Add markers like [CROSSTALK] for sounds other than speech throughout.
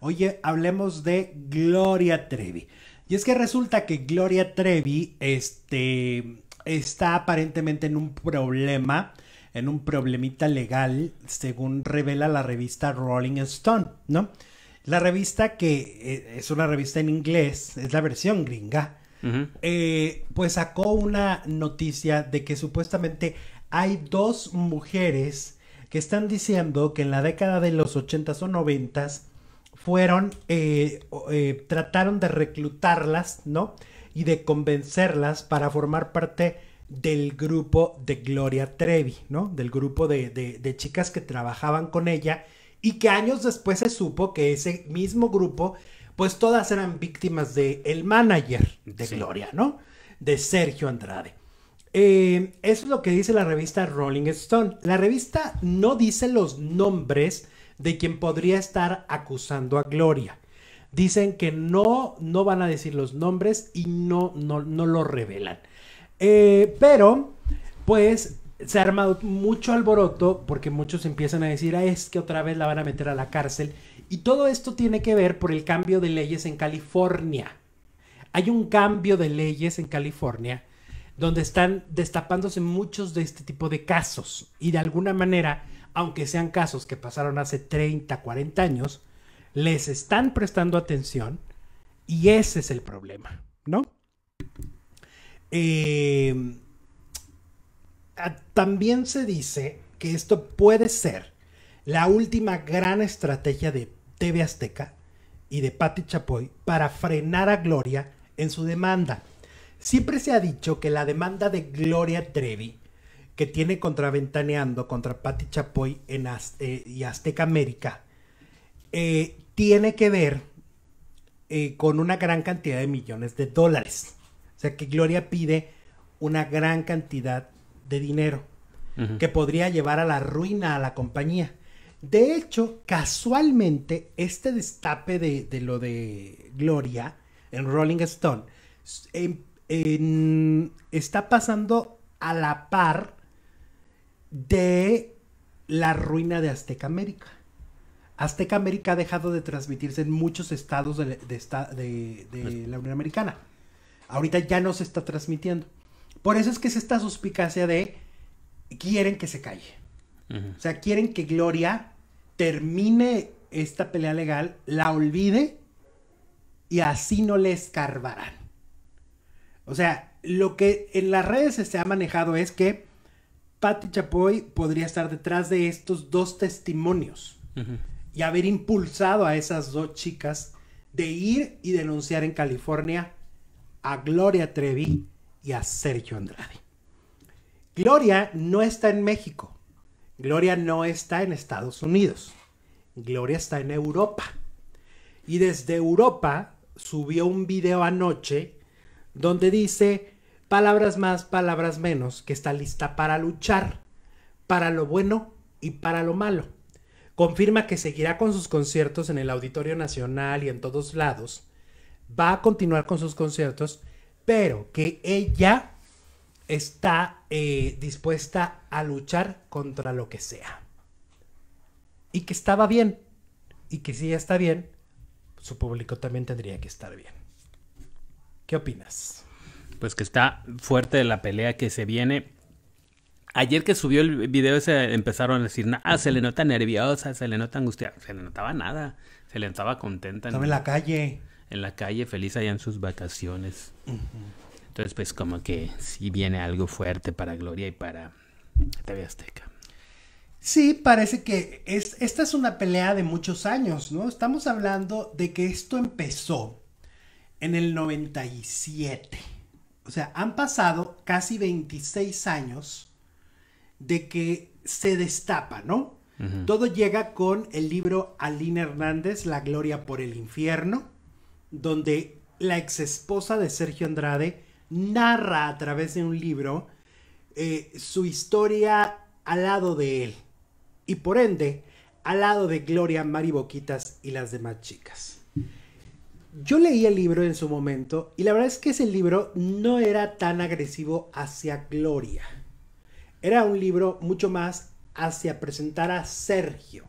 Oye, hablemos de Gloria Trevi. Y es que resulta que Gloria Trevi este, está aparentemente en un problema, en un problemita legal, según revela la revista Rolling Stone, ¿no? La revista que eh, es una revista en inglés, es la versión gringa, eh, pues sacó una noticia de que supuestamente hay dos mujeres que están diciendo que en la década de los 80s o 90 fueron, eh, eh, trataron de reclutarlas, ¿no? Y de convencerlas para formar parte del grupo de Gloria Trevi, ¿no? Del grupo de, chicas que trabajaban con ella y que años después se supo que ese mismo grupo, pues todas eran víctimas del el manager de Gloria, ¿no? De Sergio Andrade. Eh, eso es lo que dice la revista Rolling Stone. La revista no dice los nombres de quien podría estar acusando a Gloria. Dicen que no, no van a decir los nombres y no, no, no lo revelan. Eh, pero, pues, se ha armado mucho alboroto porque muchos empiezan a decir, ah, es que otra vez la van a meter a la cárcel. Y todo esto tiene que ver por el cambio de leyes en California. Hay un cambio de leyes en California donde están destapándose muchos de este tipo de casos y de alguna manera aunque sean casos que pasaron hace 30, 40 años, les están prestando atención y ese es el problema, ¿no? Em, también se dice que esto puede ser la última gran estrategia de TV Azteca y de Patti Chapoy para frenar a Gloria en su demanda. Siempre se ha dicho que la demanda de Gloria Trevi que tiene contraventaneando contra Patti Chapoy en eh, y Azteca América eh, tiene que ver eh, con una gran cantidad de millones de dólares. O sea que Gloria pide una gran cantidad de dinero que podría llevar a la ruina a la compañía. De hecho, casualmente, este destape de, lo de Gloria en Rolling Stone em, está pasando a la par de la ruina de Azteca América. Azteca América ha dejado de transmitirse en muchos estados de, la Unión Americana. Ahorita ya no se está transmitiendo. Por eso es que es esta suspicacia de quieren que se calle. O sea, quieren que Gloria termine esta pelea legal, la olvide y así no le escarbarán. O sea, lo que en las redes se ha manejado es que Patti Chapoy podría estar detrás de estos dos testimonios y haber impulsado a esas dos chicas de ir y denunciar en California a Gloria Trevi y a Sergio Andrade. Gloria no está en México. Gloria no está en Estados Unidos. Gloria está en Europa. Y desde Europa subió un video anoche donde dice Palabras más, palabras menos, que está lista para luchar, para lo bueno y para lo malo. Confirma que seguirá con sus conciertos en el Auditorio Nacional y en todos lados. Va a continuar con sus conciertos, pero que ella está eh, dispuesta a luchar contra lo que sea. Y que estaba bien. Y que si ella está bien, su público también tendría que estar bien. ¿Qué opinas? pues que está fuerte la pelea que se viene. Ayer que subió el video se empezaron a decir, ah, se le nota nerviosa, se le nota angustia se le notaba nada, se le notaba contenta. Estaba en, la calle. En la calle, feliz allá en sus vacaciones. Entonces, pues como que sí viene algo fuerte para Gloria y para TV Azteca. Sí, parece que es, esta es una pelea de muchos años, ¿no? Estamos hablando de que esto empezó en el 97. O sea, han pasado casi 26 años de que se destapa, ¿no? Todo llega con el libro Aline Hernández, La Gloria por el Infierno, donde la exesposa de Sergio Andrade narra a través de un libro eh, su historia al lado de él y por ende al lado de Gloria, Mari Boquitas y las demás chicas. Yo leí el libro en su momento y la verdad es que ese libro no era tan agresivo hacia Gloria. Era un libro mucho más hacia presentar a Sergio.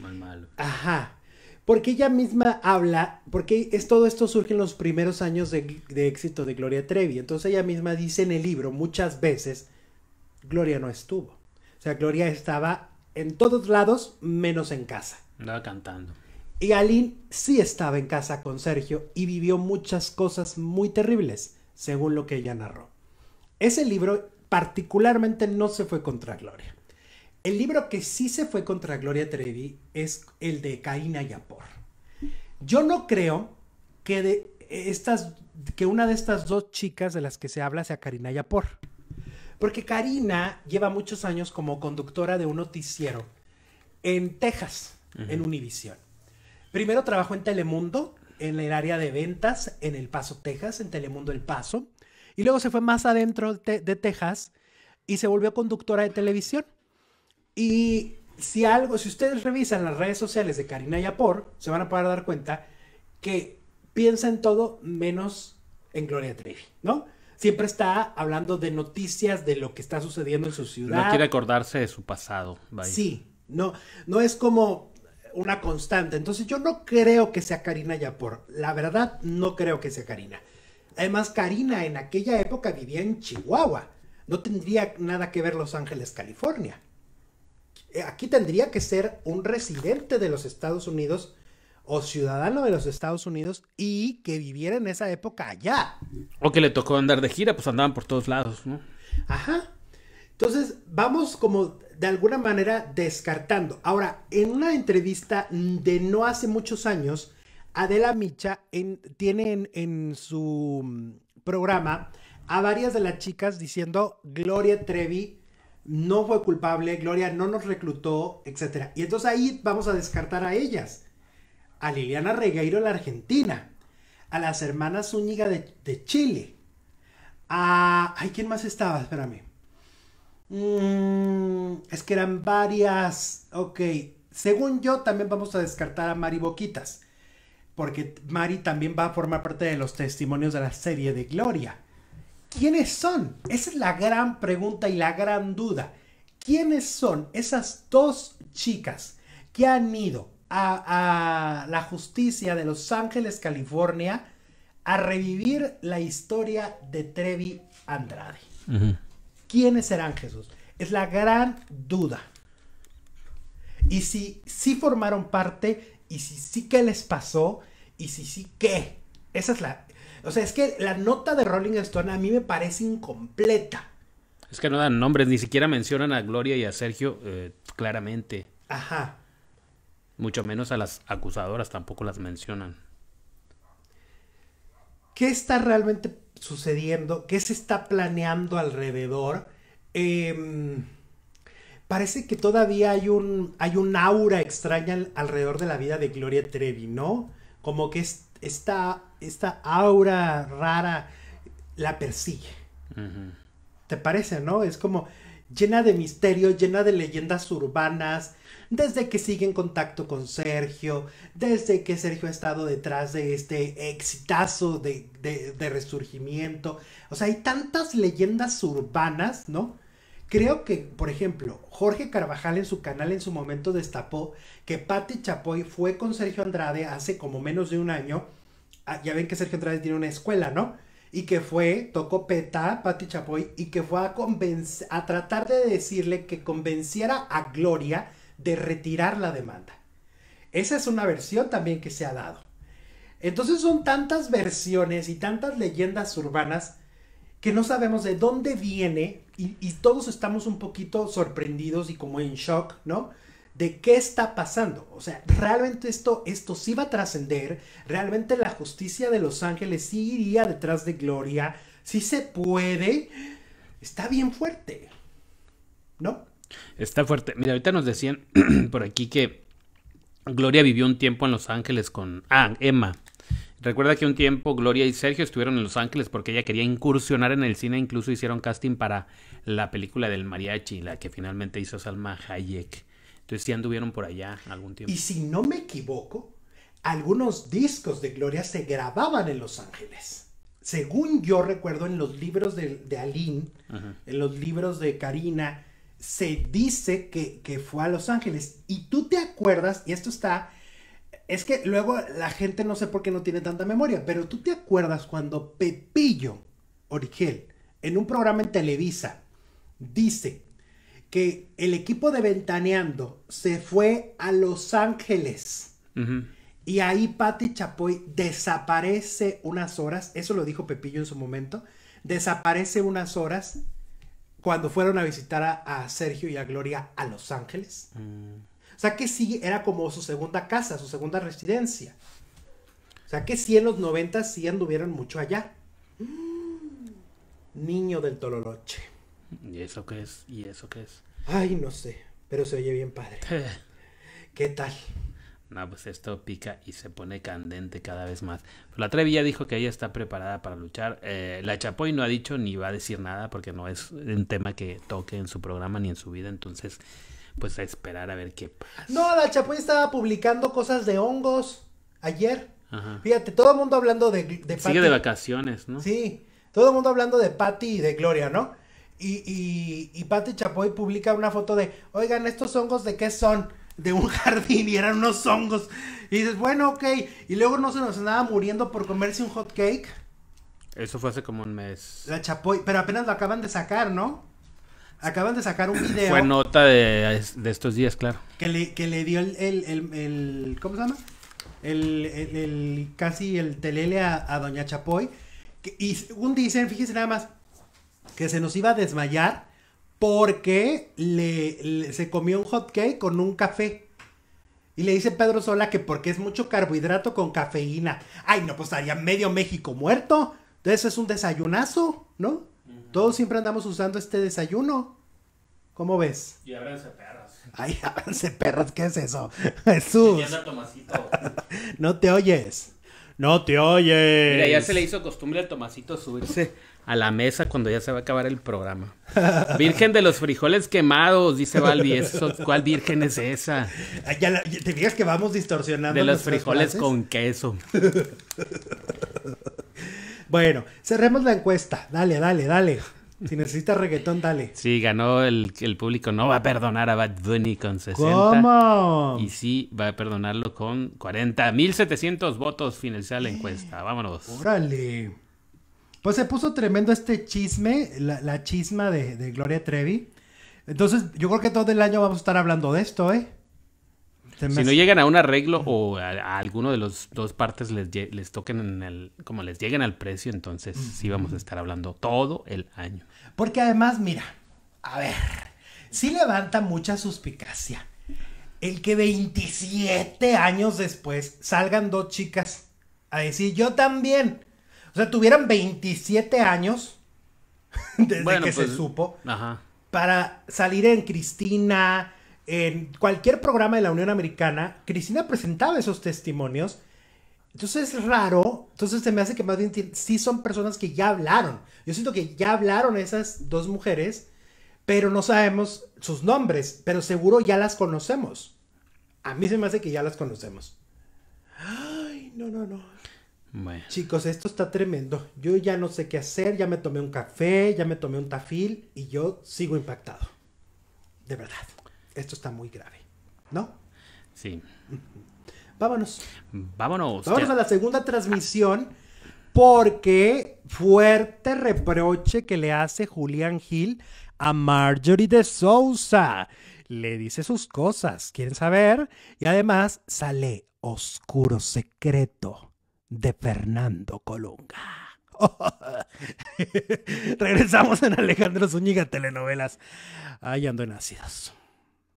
Mal malo. Ajá. Porque ella misma habla, porque es, todo esto surge en los primeros años de, de éxito de Gloria Trevi. Entonces ella misma dice en el libro muchas veces, Gloria no estuvo. O sea, Gloria estaba en todos lados menos en casa. Andaba cantando. Y Aline sí estaba en casa con Sergio y vivió muchas cosas muy terribles, según lo que ella narró. Ese libro particularmente no se fue contra Gloria. El libro que sí se fue contra Gloria Trevi es el de Karina Yapor. Yo no creo que, de estas, que una de estas dos chicas de las que se habla sea Karina Yapor. Porque Karina lleva muchos años como conductora de un noticiero en Texas, en Univision. Primero trabajó en Telemundo, en el área de ventas, en El Paso, Texas, en Telemundo El Paso. Y luego se fue más adentro de, Texas y se volvió conductora de televisión. Y si algo, si ustedes revisan las redes sociales de Karina Yapor, se van a poder dar cuenta que piensa en todo menos en Gloria Trevi, ¿no? Siempre está hablando de noticias, de lo que está sucediendo en su ciudad. No quiere acordarse de su pasado. Sí, no, no es como una constante. Entonces yo no creo que sea Karina Yapor. La verdad, no creo que sea Karina. Además, Karina en aquella época vivía en Chihuahua. No tendría nada que ver Los Ángeles, California. Eh, aquí tendría que ser un residente de los Estados Unidos o ciudadano de los Estados Unidos y que viviera en esa época allá. O que le tocó andar de gira, pues andaban por todos lados, ¿no? Ajá. Entonces, vamos como de alguna manera descartando. Ahora, en una entrevista de no hace muchos años, Adela Micha tiene en, su mm, programa a varias de las chicas diciendo, Gloria Trevi no fue culpable, Gloria no nos reclutó, etc. Y entonces ahí vamos a descartar a ellas. A Liliana Regueiro, la Argentina. A las hermanas Zúñiga de, de Chile. A... Ay, ¿quién más estaba? Espérame. Mm, es que eran varias. Ok. Según yo, también vamos a descartar a Mari Boquitas. Porque Mari también va a formar parte de los testimonios de la serie de Gloria. ¿Quiénes son? Esa es la gran pregunta y la gran duda. ¿Quiénes son esas dos chicas que han ido a, la justicia de Los Ángeles, California, a revivir la historia de Trevi Andrade? ¿Quiénes serán, Jesús? Es la gran duda. Y si sí formaron parte, y si sí qué les pasó, y si sí qué. Esa es la. O sea, es que la nota de Rolling Stone a mí me parece incompleta. Es que no dan nombres, ni siquiera mencionan a Gloria y a Sergio eh, claramente. Ajá. Mucho menos a las acusadoras tampoco las mencionan. ¿Qué está realmente sucediendo, qué se está planeando alrededor. Em, parece que todavía hay un, hay un aura extraña alrededor de la vida de Gloria Trevi, ¿no? Como que esta, aura rara la persigue. ¿Te parece, no? Es como, llena de misterio, llena de leyendas urbanas, desde que sigue en contacto con Sergio, desde que Sergio ha estado detrás de este exitazo de, de resurgimiento. O sea, hay tantas leyendas urbanas, ¿no? Creo que, por ejemplo, Jorge Carvajal en su canal en su momento destapó que Patti Chapoy fue con Sergio Andrade hace como menos de un año. Ah, ya ven que Sergio Andrade tiene una escuela, ¿no? y que fue, tocó peta, Patti Chapoy, y que fue a, a tratar de decirle que convenciera a Gloria de retirar la demanda. Esa es una versión también que se ha dado. Entonces son tantas versiones y tantas leyendas urbanas que no sabemos de dónde viene y todos estamos un poquito sorprendidos y como en shock, ¿no? de qué está pasando. O sea, realmente esto, esto sí va a trascender, realmente la justicia de los ángeles sí iría detrás de Gloria, sí se puede, está bien fuerte, ¿no? Está fuerte. Mira, ahorita nos decían [CLEARS THROAT] por aquí que Gloria vivió un tiempo en Los Ángeles con ah, Emma. Recuerda que un tiempo Gloria y Sergio estuvieron en Los Ángeles porque ella quería incursionar en el cine, incluso hicieron casting para la película del mariachi, la que finalmente hizo Salma Hayek. Entonces sí anduvieron por allá algún tiempo. Y si no me equivoco, algunos discos de Gloria se grababan en Los Ángeles. Según yo recuerdo en los libros de, de Aline, en los libros de Karina, se dice que, que, fue a Los Ángeles. Y tú te acuerdas, y esto está, es que luego la gente no sé por qué no tiene tanta memoria, pero tú te acuerdas cuando Pepillo Origel, en un programa en Televisa, dice que el equipo de Ventaneando se fue a Los Ángeles. Y ahí Patti Chapoy desaparece unas horas, eso lo dijo Pepillo en su momento, desaparece unas horas cuando fueron a visitar a, Sergio y a Gloria a Los Ángeles. Mm. O sea que sí, era como su segunda casa, su segunda residencia. O sea que sí, en los 90 sí anduvieron mucho allá. Mm. Niño del Tololoche. ¿Y eso qué es? ¿Y eso qué es? Ay, no sé, pero se oye bien padre. [LAUGHS] ¿Qué tal? No, pues esto pica y se pone candente cada vez más. la Trevi dijo que ella está preparada para luchar. Eh, la Chapoy no ha dicho ni va a decir nada porque no es un tema que toque en su programa ni en su vida. Entonces, pues a esperar a ver qué pasa. No, la Chapoy estaba publicando cosas de hongos ayer. Fíjate, todo el mundo hablando de, de Sigue de vacaciones, ¿no? Sí, todo el mundo hablando de Patty y de Gloria, ¿no? Y, y, y Chapoy publica una foto de, oigan, estos hongos de qué son? De un [LAUGHS] jardín y eran unos hongos. Y dices, bueno, ok. Y luego no se nos andaba muriendo por comerse un hot cake. Eso fue hace como un mes. La Chapoy, pero apenas lo acaban de sacar, ¿no? Acaban de sacar un [CLEARS THROAT] video. Fue nota de, estos días, claro. Que le, dio el, el, el, ¿Cómo se llama? El, el, casi el telele a, Doña Chapoy. y un dicen, fíjense nada más, que se nos iba a desmayar porque le, se comió un hot cake con un café. Y le dice Pedro Sola que porque es mucho carbohidrato con cafeína. Ay, no, pues estaría medio México muerto. Entonces es un desayunazo, ¿no? Todos siempre andamos usando este desayuno. ¿Cómo ves? Y Ay, [LAUGHS] perras, ¿qué es eso? [LAUGHS] Jesús. [LAUGHS] no te oyes. No te oye. Mira, ya se le hizo costumbre al Tomasito subirse a la mesa cuando ya se va a acabar el programa. [LAUGHS] Virgen de los frijoles quemados, dice Valdi. ¿Cuál virgen es esa? Ah, te digas que vamos distorsionando. De los frijoles con queso. [LAUGHS] bueno, cerremos la encuesta. Dale, dale, dale. Si necesita reggaetón, dale. Sí, ganó el, el, público. No va a perdonar a Bad Bunny con 60. ¿Cómo? Y sí, va a perdonarlo con 40. setecientos votos finalizada la encuesta. Vámonos. Órale. Pues se puso tremendo este chisme, la, chisma de, de Gloria Trevi. Entonces, yo creo que todo el año vamos a estar hablando de esto, ¿eh? Si no llegan a un arreglo o a, alguno de los dos partes les, les toquen en el, como les lleguen al precio, entonces sí vamos a estar hablando todo el año. Porque además, mira, a ver, sí levanta mucha suspicacia el que 27 años después salgan dos chicas a decir yo también. O sea, tuvieran 27 años [LAUGHS] desde que se pues, supo para salir en Cristina, en cualquier programa de la Unión Americana, Cristina presentaba esos testimonios. Entonces es raro, entonces se me hace que más bien sí son personas que ya hablaron. Yo siento que ya hablaron esas dos mujeres, pero no sabemos sus nombres, pero seguro ya las conocemos. A mí se me hace que ya las conocemos. Ay, no, no, no. Chicos, esto está tremendo. Yo ya no sé qué hacer, ya me tomé un café, ya me tomé un tafil y yo sigo impactado. De verdad esto está muy grave, ¿no? Sí. Vámonos. Vámonos. Vámonos a la segunda transmisión porque fuerte reproche que le hace Julián Gil a Marjorie de Souza, Le dice sus cosas, quieren saber, y además sale oscuro secreto de Fernando Colunga. [LAUGHS] Regresamos en Alejandro Zúñiga Telenovelas. Ahí ando en ácidos.